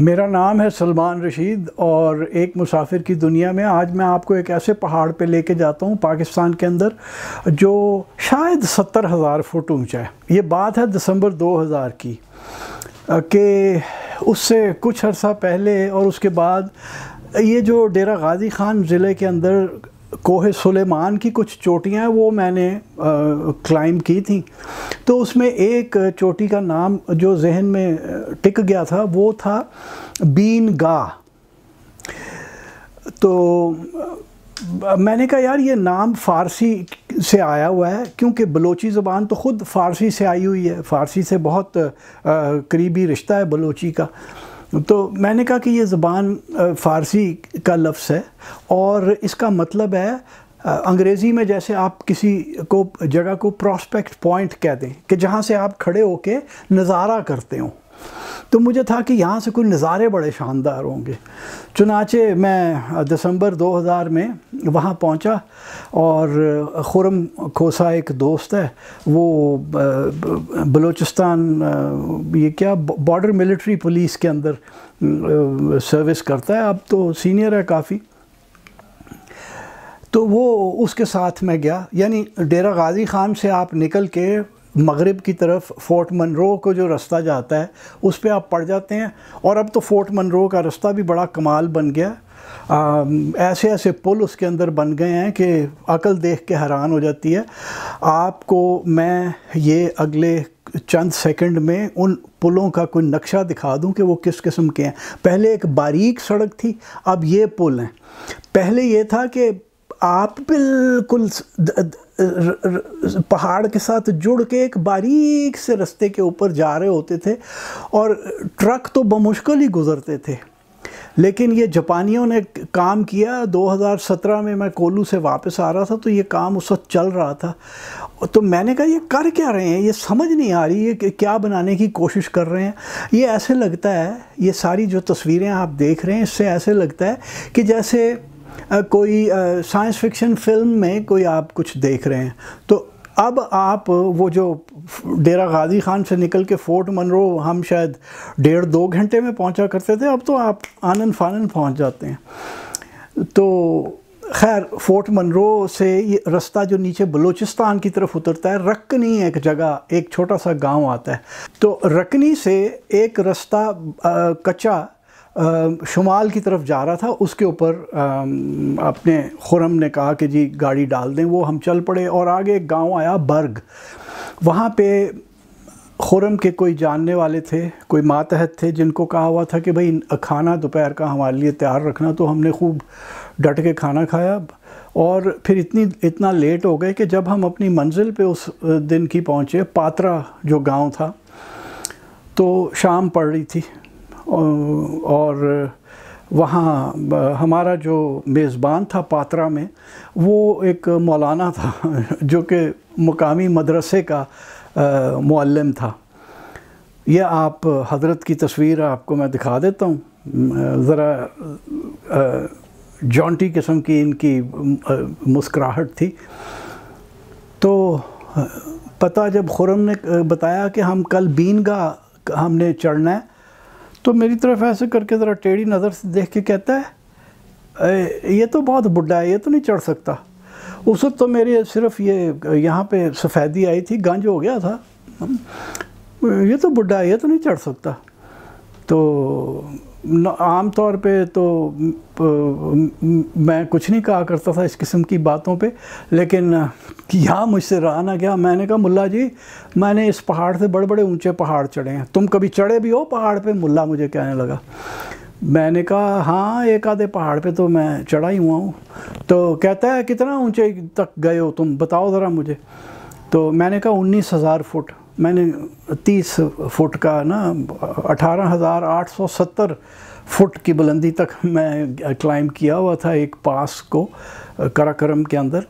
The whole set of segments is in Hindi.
मेरा नाम है सलमान रशीद और एक मुसाफिर की दुनिया में आज मैं आपको एक ऐसे पहाड़ पे लेके जाता हूँ पाकिस्तान के अंदर जो शायद सत्तर हज़ार फुट ऊँचा है ये बात है दिसंबर 2000 की कि उससे कुछ अर्सा पहले और उसके बाद ये जो डेरा गाजी खान ज़िले के अंदर कोह सुलेमान की कुछ चोटियाँ वो मैंने क्लाइम की थी तो उसमें एक चोटी का नाम जो जहन में टिक गया था वो था बीन गा तो मैंने कहा यार ये नाम फ़ारसी से आया हुआ है क्योंकि बलोची ज़बान तो ख़ुद फ़ारसी से आई हुई है फ़ारसी से बहुत आ, करीबी रिश्ता है बलोची का तो मैंने कहा कि ये ज़बान फ़ारसी का लफ्ज़ है और इसका मतलब है अंग्रेज़ी में जैसे आप किसी को जगह को प्रॉस्पेक्ट पॉइंट कह दें कि जहाँ से आप खड़े होके नज़ारा करते हो तो मुझे था कि यहाँ से कुछ नज़ारे बड़े शानदार होंगे चुनाचे मैं दिसंबर 2000 में वहाँ पहुँचा और खुरम खोसा एक दोस्त है वो बलूचिस्तान ये क्या बॉर्डर मिलिट्री पुलिस के अंदर सर्विस करता है अब तो सीनियर है काफ़ी तो वो उसके साथ मैं गया यानी डेरा गाजी खान से आप निकल के मगरब की तरफ फोर्ट मनरो को जो रास्ता जाता है उस पर आप पड़ जाते हैं और अब तो फोर्ट मनरो का रास्ता भी बड़ा कमाल बन गया आ, ऐसे ऐसे पुल उसके अंदर बन गए हैं कि अकल देख के हैरान हो जाती है आपको मैं ये अगले चंद सेकंड में उन पुलों का कोई नक्शा दिखा दूं कि वो किस किस्म के हैं पहले एक बारीक सड़क थी अब ये पुल हैं पहले ये था कि आप बिल्कुल द, द, पहाड़ के साथ जुड़ के एक बारीक से रास्ते के ऊपर जा रहे होते थे और ट्रक तो बमुश्किल ही गुजरते थे लेकिन ये जापानियों ने काम किया 2017 में मैं कोलू से वापस आ रहा था तो ये काम उस वक्त चल रहा था तो मैंने कहा ये कर क्या रहे हैं ये समझ नहीं आ रही ये क्या बनाने की कोशिश कर रहे हैं ये ऐसे लगता है ये सारी जो तस्वीरें आप देख रहे हैं इससे ऐसे लगता है कि जैसे कोई साइंस फिक्शन फिल्म में कोई आप कुछ देख रहे हैं तो अब आप वो जो डेरा गाजी खान से निकल के फोर्ट मनरो हम शायद डेढ़ दो घंटे में पहुंचा करते थे अब तो आप आनंद फानंद पहुंच जाते हैं तो खैर फोर्ट मनरो से ये रास्ता जो नीचे बलूचिस्तान की तरफ उतरता है रकनी एक जगह एक छोटा सा गांव आता है तो रकनी से एक रास्ता कच्चा शुमाल की तरफ जा रहा था उसके ऊपर अपने खुरम ने कहा कि जी गाड़ी डाल दें वो हम चल पड़े और आगे एक गाँव आया बर्ग वहाँ पे खुरम के कोई जानने वाले थे कोई मातहत थे जिनको कहा हुआ था कि भाई खाना दोपहर का हमारे लिए तैयार रखना तो हमने खूब डट के खाना खाया और फिर इतनी इतना लेट हो गए कि जब हम अपनी मंजिल पे उस दिन की पहुँचे पात्रा जो गांव था तो शाम पड़ रही थी और वहाँ हमारा जो मेज़बान था पात्रा में वो एक मौलाना था जो कि मुकामी मदरसे का मुअल्लम था यह आप हजरत की तस्वीर आपको मैं दिखा देता हूँ ज़रा जॉन्टी किस्म की इनकी मुस्कुराहट थी तो पता जब खुरम ने बताया कि हम कल बीन का हमने चढ़ना है तो मेरी तरफ ऐसे करके ज़रा टेढ़ी नज़र से देख के कहता है ये तो बहुत बुढ़ा है ये तो नहीं चढ़ सकता उस वक्त तो मेरे सिर्फ ये यहाँ पे सफ़ेदी आई थी गंज हो गया था ये तो बुढ़ा है ये तो नहीं चढ़ सकता तो आम तौर पे तो मैं कुछ नहीं कहा करता था इस किस्म की बातों पे लेकिन यहाँ मुझसे रहा ना गया मैंने कहा मुल्ला जी मैंने इस पहाड़ से बड़े बड़े ऊंचे पहाड़ चढ़े हैं तुम कभी चढ़े भी हो पहाड़ पे मुल्ला मुझे कहने लगा मैंने कहा हाँ एक आधे पहाड़ पे तो मैं चढ़ा ही हुआ हूँ तो कहता है कितना ऊंचे तक गए हो तुम बताओ ज़रा मुझे तो मैंने कहा उन्नीस हज़ार फुट मैंने 30 फुट का ना 18,870 फुट की बुलंदी तक मैं क्लाइम किया हुआ था एक पास को कराक्रम के अंदर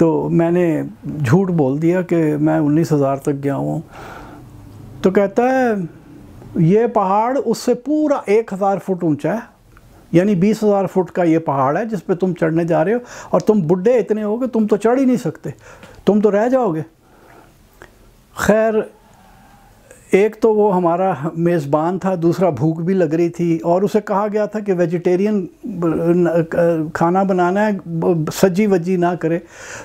तो मैंने झूठ बोल दिया कि मैं 19,000 तक गया हूँ तो कहता है ये पहाड़ उससे पूरा 1,000 फुट ऊंचा है यानी 20,000 फुट का ये पहाड़ है जिस पे तुम चढ़ने जा रहे हो और तुम बुढ़े इतने हो गए तुम तो चढ़ ही नहीं सकते तुम तो रह जाओगे खैर एक तो वो हमारा मेज़बान था दूसरा भूख भी लग रही थी और उसे कहा गया था कि वेजिटेरियन खाना बनाना है सज्जी वज्जी ना करे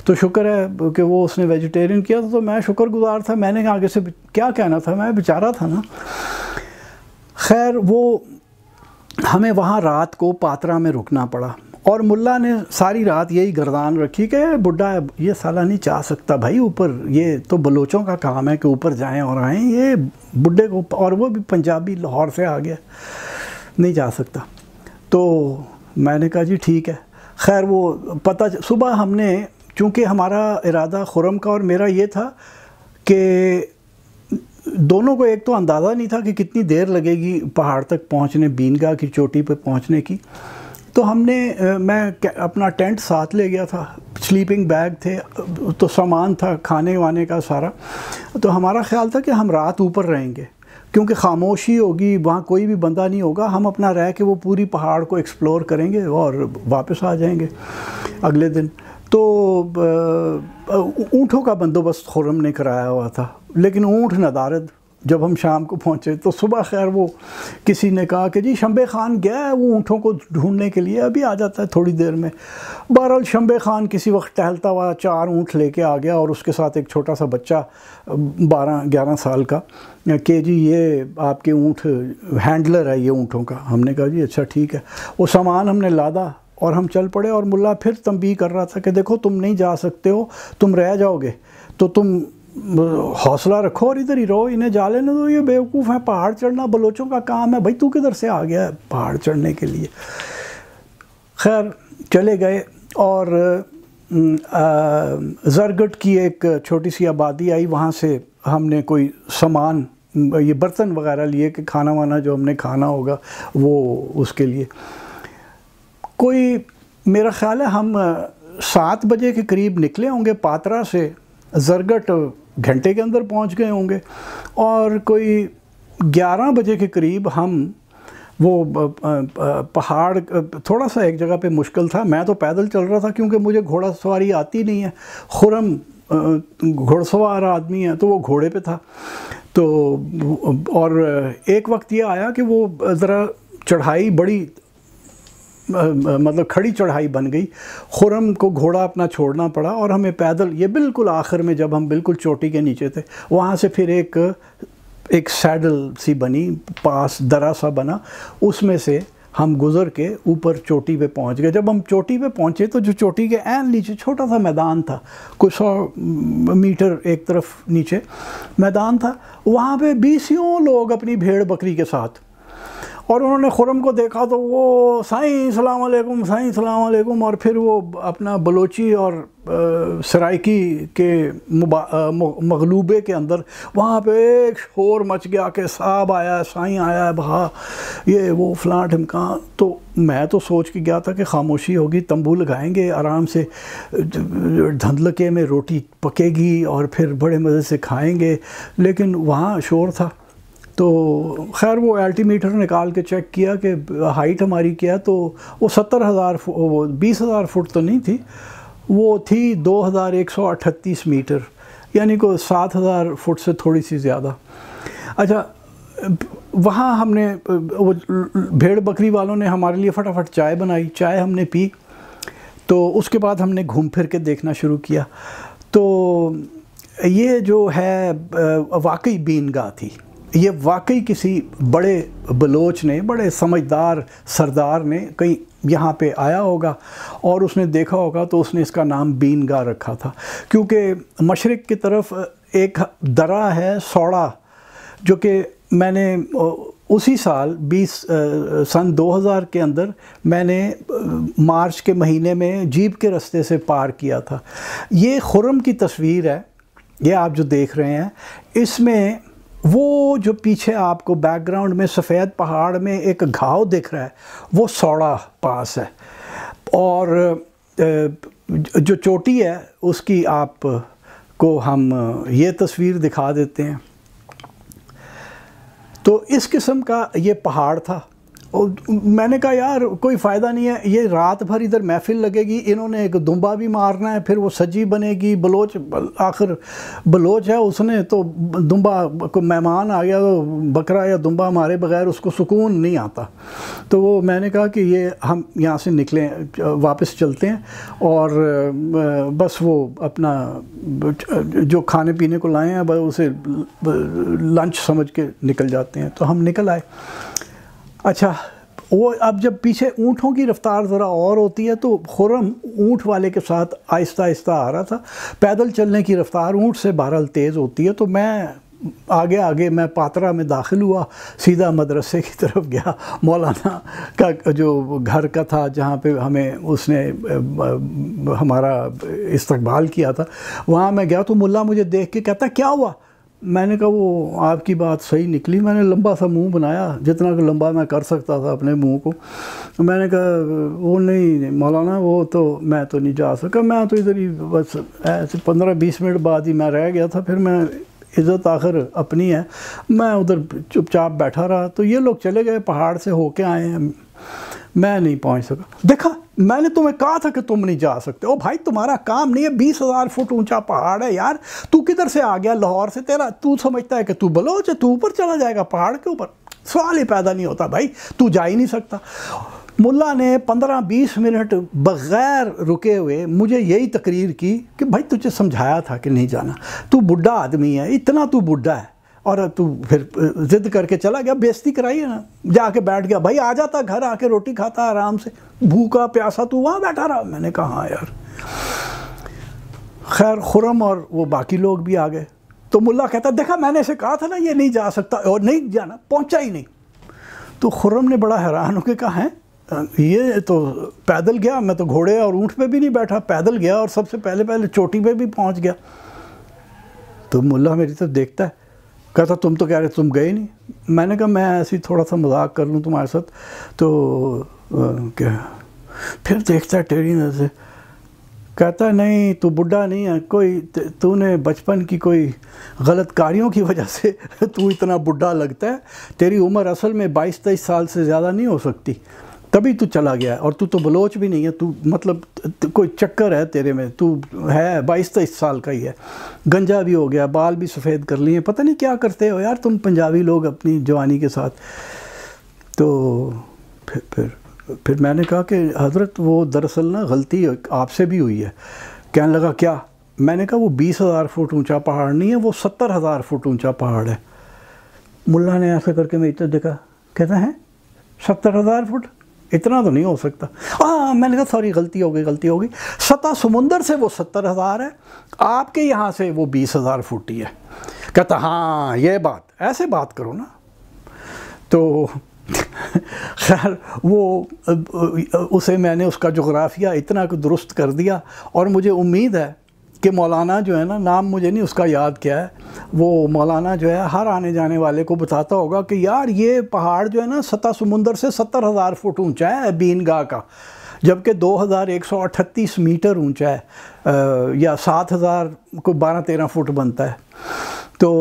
तो शुक्र है कि वो उसने वेजिटेरियन किया तो मैं शुक्र गुज़ार था मैंने आगे से क्या कहना था मैं बेचारा था ना खैर वो हमें वहाँ रात को पात्रा में रुकना पड़ा और मुल्ला ने सारी रात यही गर्दान रखी कि बुढ़ा ये साला नहीं चाह सकता भाई ऊपर ये तो बलोचों का काम है कि ऊपर जाएं और आएँ ये बुढ़े को और वो भी पंजाबी लाहौर से आ गया नहीं जा सकता तो मैंने कहा जी ठीक है खैर वो पता सुबह हमने चूँकि हमारा इरादा खुरम का और मेरा ये था कि दोनों को एक तो अंदाज़ा नहीं था कि कितनी देर लगेगी पहाड़ तक पहुँचने बीनगा की चोटी पर पहुँचने की तो हमने मैं अपना टेंट साथ ले गया था स्लीपिंग बैग थे तो सामान था खाने वाने का सारा तो हमारा ख्याल था कि हम रात ऊपर रहेंगे क्योंकि खामोशी होगी वहाँ कोई भी बंदा नहीं होगा हम अपना रह के वो पूरी पहाड़ को एक्सप्लोर करेंगे और वापस आ जाएंगे अगले दिन तो ऊँटों का बंदोबस्त खुरम ने कराया हुआ था लेकिन ऊँट नदारद जब हम शाम को पहुँचे तो सुबह खैर वो किसी ने कहा कि जी शंबे खान गया है वो ऊँटों को ढूंढने के लिए अभी आ जाता है थोड़ी देर में बहरहाल शंबे खान किसी वक्त टहलता हुआ चार ऊँट लेके आ गया और उसके साथ एक छोटा सा बच्चा बारह ग्यारह साल का कि जी ये आपके ऊँट हैंडलर है ये ऊँटों का हमने कहा जी अच्छा ठीक है वो सामान हमने लादा और हम चल पड़े और मुला फिर तंबी कर रहा था कि देखो तुम नहीं जा सकते हो तुम रह जाओगे तो तुम हौसला रखो और इधर ही रहो इन्हें जा लेने दो ये बेवकूफ़ हैं पहाड़ चढ़ना बलोचों का काम है भाई तू किधर से आ गया है पहाड़ चढ़ने के लिए खैर चले गए और जरगट की एक छोटी सी आबादी आई वहाँ से हमने कोई सामान ये बर्तन वगैरह लिए कि खाना वाना जो हमने खाना होगा वो उसके लिए कोई मेरा ख्याल है हम सात बजे के करीब निकले होंगे पात्रा से जरगट घंटे के अंदर पहुंच गए होंगे और कोई 11 बजे के करीब हम वो पहाड़ थोड़ा सा एक जगह पे मुश्किल था मैं तो पैदल चल रहा था क्योंकि मुझे घोड़ा सवारी आती नहीं है खुरम घोड़सवार आदमी है तो वो घोड़े पे था तो और एक वक्त ये आया कि वो ज़रा चढ़ाई बड़ी मतलब खड़ी चढ़ाई बन गई खुरम को घोड़ा अपना छोड़ना पड़ा और हमें पैदल ये बिल्कुल आखिर में जब हम बिल्कुल चोटी के नीचे थे वहाँ से फिर एक एक सैडल सी बनी पास दरा सा बना उसमें से हम गुज़र के ऊपर चोटी पे पहुंच गए जब हम चोटी पे पहुंचे तो जो चोटी के एन नीचे छोटा सा मैदान था कुछ सौ मीटर एक तरफ नीचे मैदान था वहाँ पे बीसियों लोग अपनी भेड़ बकरी के साथ और उन्होंने खुरम को देखा तो वो साईं सलामकुम साईं सलामकुम और फिर वो अपना बलोची और सराइकी के मगलूबे के अंदर वहाँ पे एक शोर मच गया कि साहब आया है साईं आया है भा ये वो फलां ठिमका तो मैं तो सोच के गया था कि खामोशी होगी तंबू लगाएंगे आराम से धंधलके में रोटी पकेगी और फिर बड़े मज़े से खाएंगे लेकिन वहाँ शोर था तो खैर वो अल्टीमीटर निकाल के चेक किया कि हाइट हमारी क्या तो वो सत्तर हज़ार वो बीस हज़ार फुट तो नहीं थी वो थी दो हज़ार एक सौ अठतीस मीटर यानी को सात हज़ार फुट से थोड़ी सी ज़्यादा अच्छा वहाँ हमने वो भेड़ बकरी वालों ने हमारे लिए फटाफट चाय बनाई चाय हमने पी तो उसके बाद हमने घूम फिर के देखना शुरू किया तो ये जो है वाकई बीनगा थी ये वाकई किसी बड़े बलोच ने बड़े समझदार सरदार ने कहीं यहाँ पे आया होगा और उसने देखा होगा तो उसने इसका नाम बीनगा रखा था क्योंकि मशरक़ की तरफ एक दरा है सौड़ा जो कि मैंने उसी साल 20 सन 2000 के अंदर मैंने मार्च के महीने में जीप के रास्ते से पार किया था ये खुरम की तस्वीर है ये आप जो देख रहे हैं इसमें वो जो पीछे आपको बैकग्राउंड में सफ़ेद पहाड़ में एक घाव दिख रहा है वो सौड़ा पास है और जो चोटी है उसकी आप को हम ये तस्वीर दिखा देते हैं तो इस किस्म का ये पहाड़ था और मैंने कहा यार कोई फ़ायदा नहीं है ये रात भर इधर महफिल लगेगी इन्होंने एक दुम्बा भी मारना है फिर वो सजी बनेगी बलोच आखिर बलोच है उसने तो दुम्बा को मेहमान आ गया तो बकरा या दुम्बा मारे बगैर उसको सुकून नहीं आता तो वो मैंने कहा कि ये हम यहाँ से निकलें वापस चलते हैं और बस वो अपना जो खाने पीने को लाए हैं बस उसे लंच समझ के निकल जाते हैं तो हम निकल आए अच्छा वो अब जब पीछे ऊँटों की रफ़्तार ज़रा और होती है तो खुरम ऊँट वाले के साथ आहिस्ता आहिस्ता आ रहा था पैदल चलने की रफ़्तार ऊँट से बहरहाल तेज़ होती है तो मैं आगे आगे मैं पात्रा में दाखिल हुआ सीधा मदरसे की तरफ गया मौलाना का जो घर का था जहाँ पे हमें उसने हमारा इस्तकबाल किया था वहाँ मैं गया तो मुल्ला मुझे देख के कहता क्या हुआ मैंने कहा वो आपकी बात सही निकली मैंने लंबा सा मुंह बनाया जितना कि लंबा मैं कर सकता था अपने मुंह को तो मैंने कहा वो नहीं मौलाना वो तो मैं तो नहीं जा सका मैं तो इधर ही बस ऐसे पंद्रह बीस मिनट बाद ही मैं रह गया था फिर मैं इज़्ज़त आखिर अपनी है मैं उधर चुपचाप बैठा रहा तो ये लोग चले गए पहाड़ से होके आए हैं मैं नहीं पहुंच सका देखा मैंने तुम्हें कहा था कि तुम नहीं जा सकते ओ भाई तुम्हारा काम नहीं है बीस हज़ार फुट ऊंचा पहाड़ है यार तू किधर से आ गया लाहौर से तेरा तू समझता है कि तू बलोच है तू ऊपर चला जाएगा पहाड़ के ऊपर सवाल ही पैदा नहीं होता भाई तू जा ही नहीं सकता मुल्ला ने पंद्रह बीस मिनट बग़ैर रुके हुए मुझे यही तकरीर की कि भाई तुझे समझाया था कि नहीं जाना तू बुढ़ा आदमी है इतना तू बुढ़ा है और तू फिर जिद करके चला गया बेइज्जती कराई है ना जाके बैठ गया भाई आ जाता घर आके रोटी खाता आराम से भूखा प्यासा तू वहाँ बैठा रहा मैंने कहा हाँ यार खैर खुरम और वो बाकी लोग भी आ गए तो मुल्ला कहता देखा मैंने इसे कहा था ना ये नहीं जा सकता और नहीं जाना पहुँचा ही नहीं तो खुर्रम ने बड़ा हैरान होकर कहा है ये तो पैदल गया मैं तो घोड़े और ऊँट पे भी नहीं बैठा पैदल गया और सबसे पहले पहले चोटी पे भी पहुँच गया तो मुल्ला मेरी तरफ तो देखता है कहता तुम तो कह रहे तुम गए नहीं मैंने कहा मैं ऐसे ही थोड़ा सा मजाक कर लूँ तुम्हारे साथ तो क्या फिर देखता है टेढ़ी नजर से कहता नहीं तू बुढ़ा नहीं है कोई तूने बचपन की कोई गलत कार्यों की वजह से तू इतना बुढा लगता है तेरी उम्र असल में बाईस तेईस साल से ज़्यादा नहीं हो सकती तभी तू चला गया और तू तो बलोच भी नहीं है तू मतलब कोई चक्कर है तेरे में तू है बाईस तेईस साल का ही है गंजा भी हो गया बाल भी सफ़ेद कर लिए पता नहीं क्या करते हो यार तुम पंजाबी लोग अपनी जवानी के साथ तो फिर फिर फिर मैंने कहा कि हजरत वो दरअसल ना गलती आपसे भी हुई है कहने लगा क्या मैंने कहा वो बीस हज़ार फुट ऊंचा पहाड़ नहीं है वो सत्तर हज़ार फुट ऊंचा पहाड़ है मुल्ला ने ऐसा करके मैं इतना देखा कहता है सत्तर हज़ार फुट इतना तो नहीं हो सकता हाँ मैंने कहा सॉरी गलती हो गई गलती हो गई सतह समुंदर से वो सत्तर हज़ार है आपके यहाँ से वो बीस हज़ार फूटी है कहता हाँ ये बात ऐसे बात करो ना तो खैर वो उसे मैंने उसका जोग्राफिया इतना दुरुस्त कर दिया और मुझे उम्मीद है कि मौलाना जो है ना नाम मुझे नहीं उसका याद क्या है वो मौलाना जो है हर आने जाने वाले को बताता होगा कि यार ये पहाड़ जो है ना सतह समुंदर से सत्तर हज़ार फुट ऊंचा है बीनगा का जबकि 2138 मीटर ऊंचा है आ, या 7000 को 12-13 फुट बनता है तो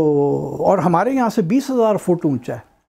और हमारे यहाँ से 20000 फुट ऊंचा है